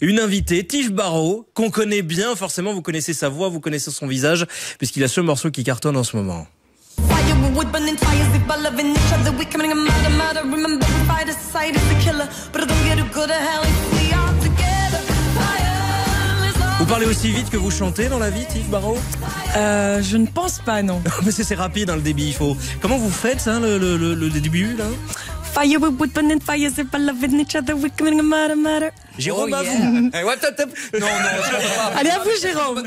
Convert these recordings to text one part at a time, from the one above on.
une invitée, Tiff Barrow, qu'on connaît bien, forcément, vous connaissez sa voix, vous connaissez son visage, puisqu'il a ce morceau qui cartonne en ce moment. Vous parlez aussi vite que vous chantez dans la vie, Tiff Barrow euh, Je ne pense pas, non. Mais c'est rapide, hein, le débit, il faut. Comment vous faites, hein, le, le, début, là Jérôme, à oh, vous. Eh, non, non, Allez, à vous, Jérôme.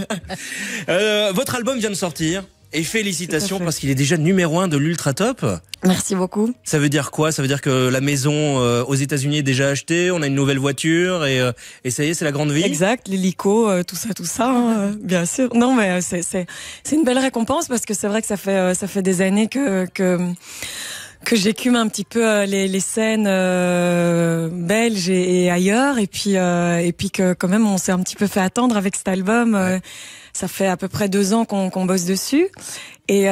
euh, votre album vient de sortir. Et félicitations parce qu'il est déjà numéro un de l'Ultra Top. Merci beaucoup. Ça veut dire quoi Ça veut dire que la maison euh, aux États-Unis est déjà achetée, on a une nouvelle voiture et, euh, ça y est, c'est la grande vie. Exact, l'hélico, euh, tout ça, tout ça, hein, bien sûr. Non, mais c'est c'est une belle récompense parce que c'est vrai que ça fait ça fait des années que que que j'écume un petit peu euh, les, scènes euh, belges et, ailleurs, et puis euh, et puis que quand même on s'est un petit peu fait attendre avec cet album. ça fait à peu près deux ans qu'on bosse dessus, et,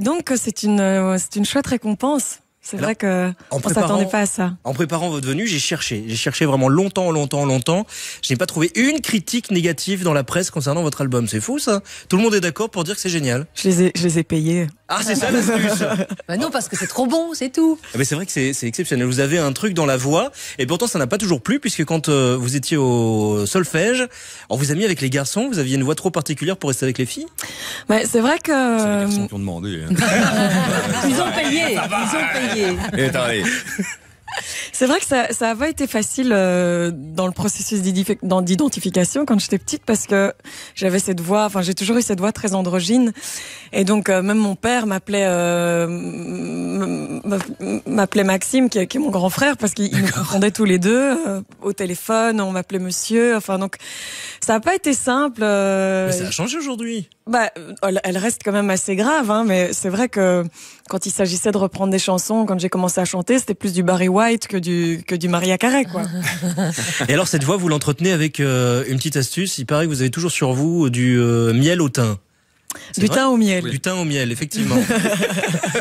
donc c'est une c'est une chouette récompense. C'est vrai que ne on s'attendait pas à ça. En préparant votre venue, j'ai cherché, j'ai cherché vraiment longtemps, longtemps, longtemps. Je n'ai pas trouvé une critique négative dans la presse concernant votre album. C'est fou ça. Tout le monde est d'accord pour dire que c'est génial. Je les ai, je les ai payés. Ah, c'est ça bah Non, parce que c'est trop bon, c'est tout. Ah, mais c'est vrai que c'est, exceptionnel. Vous avez un truc dans la voix, et pourtant ça n'a pas toujours plu, puisque quand euh, vous étiez au solfège, on vous a mis avec les garçons, vous aviez une voix trop particulière pour rester avec les filles ouais, C'est vrai que... les euh, garçons qui ont demandé. Hein. Ils ont payé, ils ont payé. Et c'est vrai que ça, ça pas été facile euh, dans le processus d'identification quand j'étais petite parce que j'avais cette voix, enfin j'ai toujours eu cette voix très androgyne et donc euh, même mon père m'appelait euh, m'appelait Maxime qui est, mon grand frère parce qu'ils nous rendaient tous les deux au téléphone, on m'appelait monsieur, enfin donc ça a pas été simple. Mais ça a changé aujourd'hui. Bah, elle reste quand même assez grave, hein, mais c'est vrai que quand il s'agissait de reprendre des chansons, quand j'ai commencé à chanter, c'était plus du Barry White que du que du Maria Carré, quoi. Et alors, cette voix, vous l'entretenez avec euh, une petite astuce. Il paraît que vous avez toujours sur vous euh, du euh, miel au thym. Du thym au miel. Du thym au miel, effectivement.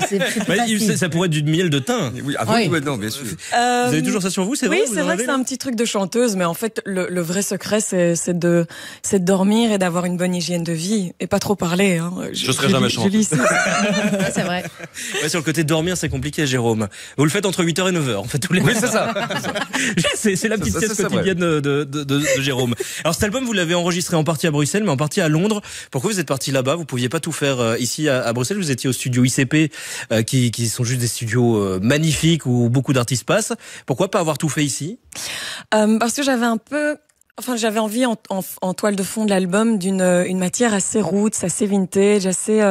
ça pourrait être du miel de thym. Oui, ah bien sûr. Euh, vous avez toujours ça sur vous, c'est vrai Oui, c'est vrai que c'est un petit truc de chanteuse, mais en fait, le, vrai secret, c'est de, de dormir et d'avoir une bonne hygiène de vie et pas trop parler. Hein. Je, serai jamais chanteuse. c'est vrai. sur le côté de dormir, c'est compliqué, Jérôme. Vous le faites entre 8h et 9h, en fait, tous les Oui, c'est ça. c'est la petite pièce quotidienne de, de Jérôme. Alors cet album, vous l'avez enregistré en partie à Bruxelles, mais en partie à Londres. Pourquoi vous êtes parti là-bas vous pouviez pas tout faire euh, ici à, Bruxelles. Vous étiez au studio ICP, euh, qui, sont juste des studios euh, magnifiques où beaucoup d'artistes passent. Pourquoi pas avoir tout fait ici Parce que j'avais un peu Enfin, j'avais envie en, toile de fond de l'album d'une une matière assez roots, assez vintage, assez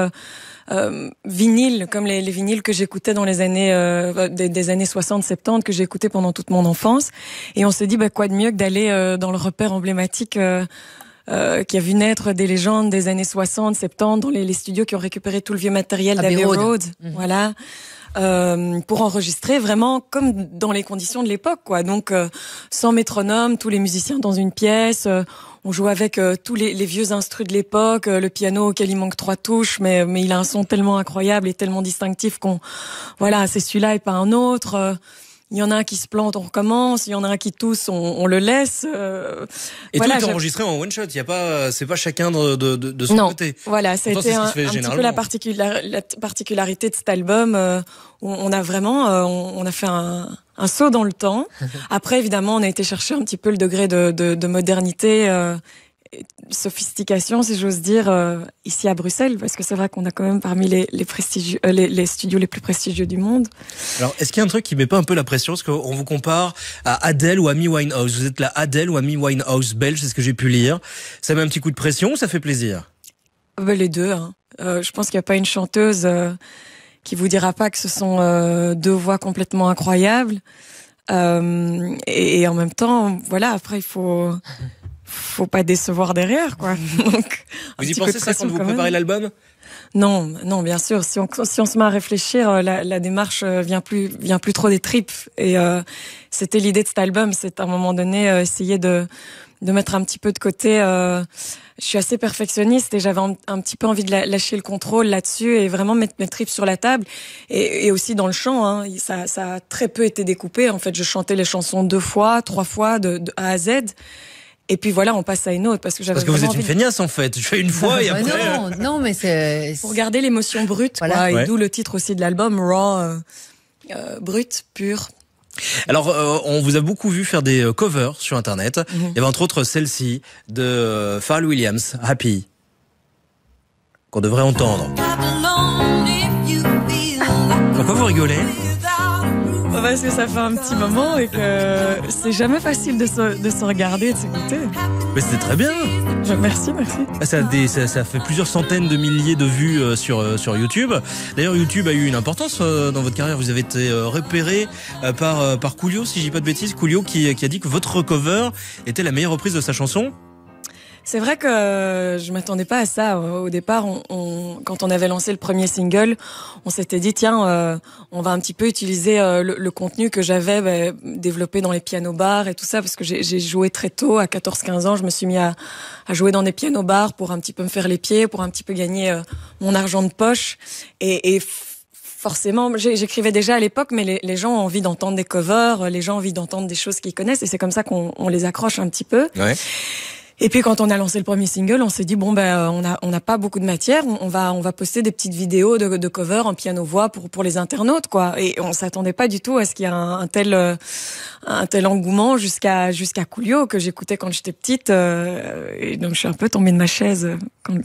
vinyle, comme les, vinyles que j'écoutais dans les années des, années 60-70 que j'écoutais pendant toute mon enfance. Et on s'est dit, bah quoi de mieux que d'aller dans le repère emblématique euh, qui a vu naître des légendes des années 60, 70 dans les, studios qui ont récupéré tout le vieux matériel d'Abbey Road. Mhm. Voilà. Euh, pour enregistrer vraiment comme dans les conditions de l'époque, quoi. Donc sans euh, métronome, tous les musiciens dans une pièce. Euh, on joue avec tous les, vieux instruments de l'époque, le piano auquel il manque trois touches, mais mais il a un son tellement incroyable et tellement distinctif qu'on voilà, c'est celui-là et pas un autre il y en a un qui se plante, on recommence. Il y en a un qui tousse, on, on le laisse. Euh, et tout est enregistré en one shot. Il y a pas, c'est pas chacun de, de, de son non, côté. Voilà, c'était un, un petit peu la, particularité de cet album. Euh, on a vraiment, euh, on, a fait un, un, saut dans le temps. Après, évidemment, on a été chercher un petit peu le degré de, de modernité sophistication, si j'ose dire, euh, ici à Bruxelles, parce que c'est vrai qu'on a quand même parmi euh, les, studios les plus prestigieux du monde. Alors, est-ce qu'il y a un truc qui met pas un peu la pression Parce qu'on vous compare à Adèle ou à Mi Winehouse. Vous êtes la Adèle ou Mi Winehouse belge, c'est ce que j'ai pu lire. Ça met un petit coup de pression ou ça fait plaisir euh, ben, Les deux. Hein. je pense qu'il n'y a pas une chanteuse qui vous dira pas que ce sont deux voix complètement incroyables. Et, et en même temps, voilà, après, il faut faut pas décevoir derrière, quoi. Donc, vous y pensez ça quand vous préparez l'album non, non, bien sûr. Si on, si on se met à réfléchir, euh, la, la démarche euh, vient plus, vient plus trop des tripes. Et euh, c'était l'idée de cet album, c'est à un moment donné euh, essayer de, de mettre un petit peu de côté. Euh, je suis assez perfectionniste et j'avais un, petit peu envie de lâcher le contrôle là-dessus et vraiment mettre mes tripes sur la table. Et, et aussi dans le chant, hein, ça, ça, a très peu été découpé. En fait, je chantais les chansons deux fois, trois fois, de, de A à Z. Et puis voilà, on passe à une autre parce que j'avais. Parce que vous êtes une feignasse en fait. Je fais une fois et bah après. Non, euh, non, mais c'est. Pour garder l'émotion brute, voilà. quoi, et d'où le titre aussi de l'album Raw, euh, euh pur brute, pure. Alors, euh, on vous a beaucoup vu faire des covers sur Internet. Mhm. Il y avait entre autres celle-ci de Pharrell Williams, Happy, qu'on devrait entendre. Pourquoi vous rigolez parce que ça fait un petit moment et que c'est jamais facile de se, de se regarder et de s'écouter. Mais c'était très bien. merci, merci. Ah, ça, fait plusieurs centaines de milliers de vues euh, sur, euh, sur YouTube. D'ailleurs, YouTube a eu une importance euh, dans votre carrière. Vous avez été repéré par, par Coolio, si je pas de bêtises. Coolio qui, qui a dit que votre cover était la meilleure reprise de sa chanson. C'est vrai que euh, je m'attendais pas à ça. Au départ, quand on avait lancé le premier single, on s'était dit tiens, euh, on va un petit peu utiliser euh, le, contenu que j'avais bah, développé dans les piano bars et tout ça, parce que j'ai joué très tôt, à 14-15 ans, je me suis mis à, à jouer dans des piano bars pour un petit peu me faire les pieds, pour un petit peu gagner mon argent de poche et, et forcément, j'écrivais déjà à l'époque, mais les, gens ont envie d'entendre des covers, les gens ont envie d'entendre des choses qu'ils connaissent, et c'est comme ça qu'on les accroche un petit peu. Ouais. Et puis quand on a lancé le premier single, on s'est dit bon ben euh, on n'a pas beaucoup de matière, on, va on va poster des petites vidéos de, cover en piano voix pour les internautes quoi. Et on s'attendait pas du tout à ce qu'il y ait un, tel euh, un tel engouement jusqu'à jusqu'à Coolio que j'écoutais quand j'étais petite. Euh, et donc je suis un peu tombée de ma chaise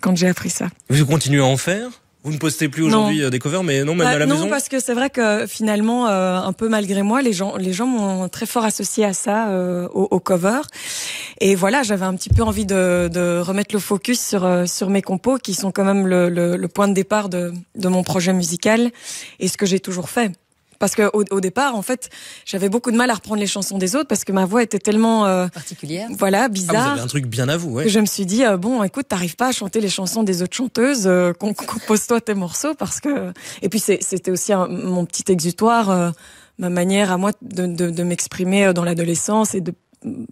quand j'ai appris ça. Vous continuez à en faire vous ne postez plus aujourd'hui euh, des covers, mais non, même bah, à la maison. Non, parce que c'est vrai que finalement, euh, un peu malgré moi, les gens, les gens m'ont très fort associé à ça, euh, aux au, cover. Et voilà, j'avais un petit peu envie de, de, remettre le focus sur sur mes compos, qui sont quand même le, le, le point de départ de, de mon projet musical et ce que j'ai toujours fait. Parce que au, départ, en fait, j'avais beaucoup de mal à reprendre les chansons des autres parce que ma voix était tellement euh, particulière, voilà, ah, bizarre. vous avez un truc bien à vous. Que je me suis dit euh, bon, écoute, t'arrives pas à chanter les chansons des autres chanteuses, euh, compose-toi tes morceaux parce que. Et puis c'était aussi mon petit exutoire, ma manière à moi de, de, de m'exprimer dans l'adolescence et de mm,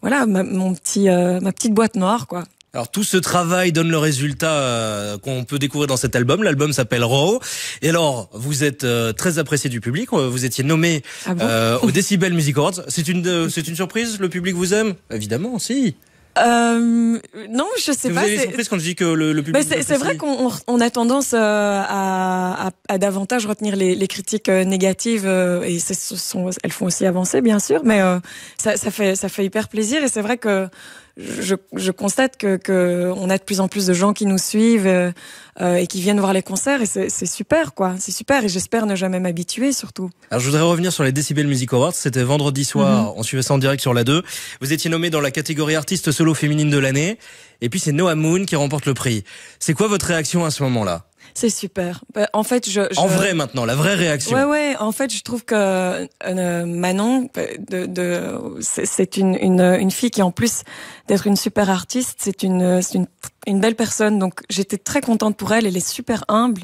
voilà ma, mon petit ma petite boîte noire quoi. Alors tout ce travail donne le résultat euh, qu'on peut découvrir dans cet album. L'album s'appelle Raw. Et alors, vous êtes euh, très apprécié du public. Euh, vous étiez nommé ah au Decibel Music Awards. C'est une, c'est une surprise. Le public vous aime, évidemment, si. Euh, non, je sais pas. Vous avez surprise quand je dis que le, le public. c'est vrai qu'on on a tendance à, à, à davantage retenir les, les critiques euh, négatives euh, et ce sont, elles font aussi avancer bien sûr, mais euh, ça, ça, fait ça fait hyper plaisir et c'est vrai que je, je, constate que, que, on a de plus en plus de gens qui nous suivent et qui viennent voir les concerts et c'est super quoi, c'est super et j'espère ne jamais m'habituer surtout. Alors je voudrais revenir sur les Decibel Music Awards, c'était vendredi soir, mm-hmm. on suivait ça en direct sur la 2. Vous étiez nommé dans la catégorie artiste solo féminine de l'année et puis c'est Noah Moon qui remporte le prix. C'est quoi votre réaction à ce moment-là c'est super. Bah, en fait, je, En vrai maintenant, la vraie réaction. Ouais, ouais. En fait, je trouve que euh, Manon, bah, de, c'est une, une, une, fille qui, en plus d'être une super artiste, c'est une, une, une belle personne. Donc, j'étais très contente pour elle. Elle est super humble.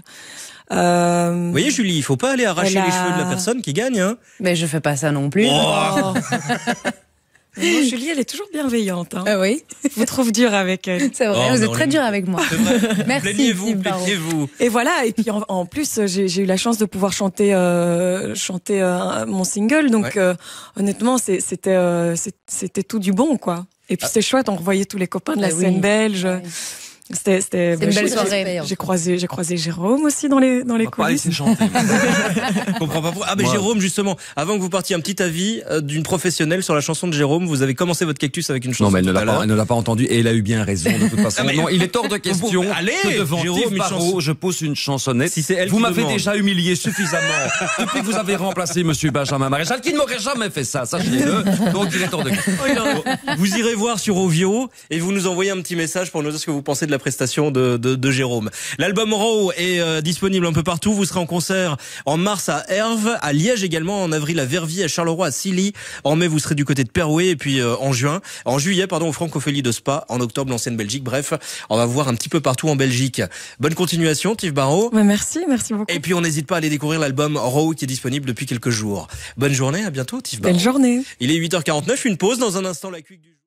Euh... Vous voyez Julie, il faut pas aller arracher les cheveux de la personne qui gagne. Hein. Mais je fais pas ça non plus. Oh. Julie, elle est toujours bienveillante. Hein. Ah oui. vous trouve dur avec elle. C'est vrai, oh, vous êtes très dur avec moi. Merci. Plaignez-vous, plaignez-vous. Et voilà, et puis en, plus, euh, j'ai eu la chance de pouvoir chanter, euh, chanter euh, mon single. Donc euh, honnêtement, c'était euh, c'était tout du bon, quoi. Et puis ah. c'est chouette, on revoyait tous les copains de la scène belge. C'était, une belle soirée. J'ai croisé, j'ai croisé Jérôme aussi dans les dans les coulisses. comprends pas. Ah mais Jérôme justement, avant que vous partiez, un petit avis euh, d'une professionnelle sur la chanson de Jérôme. Vous avez commencé votre cactus avec une chanson. Non mais elle ne l'a pas, entendu entendue et elle a eu bien raison de toute façon. Ah, non, il est hors de question. allez, Jérôme, je pose une chansonnette. Si vous m'avez déjà humilié suffisamment depuis que vous avez remplacé Monsieur Benjamin Maréchal qui ne m'aurait jamais fait ça. dis le Donc il est hors de question. vous irez voir sur Ovio et vous nous envoyez un petit message pour nous dire ce que vous pensez de la la prestation de, Jérôme. L'album Raw est euh, disponible un peu partout. Vous serez en concert en mars à Herve, à Liège également, en avril à Verviers, à Charleroi, à Silly. En mai, vous serez du côté de Perouet et puis euh, en juin, en juillet, pardon, au Francophonie de Spa, en octobre, l'ancienne Belgique. Bref, on va voir un petit peu partout en Belgique. Bonne continuation, Tiff barreau merci, merci beaucoup. Et puis, on n'hésite pas à aller découvrir l'album Raw qui est disponible depuis quelques jours. Bonne journée, à bientôt, Tiff Barreau. Belle journée. Il est 8h49, une pause dans un instant, la du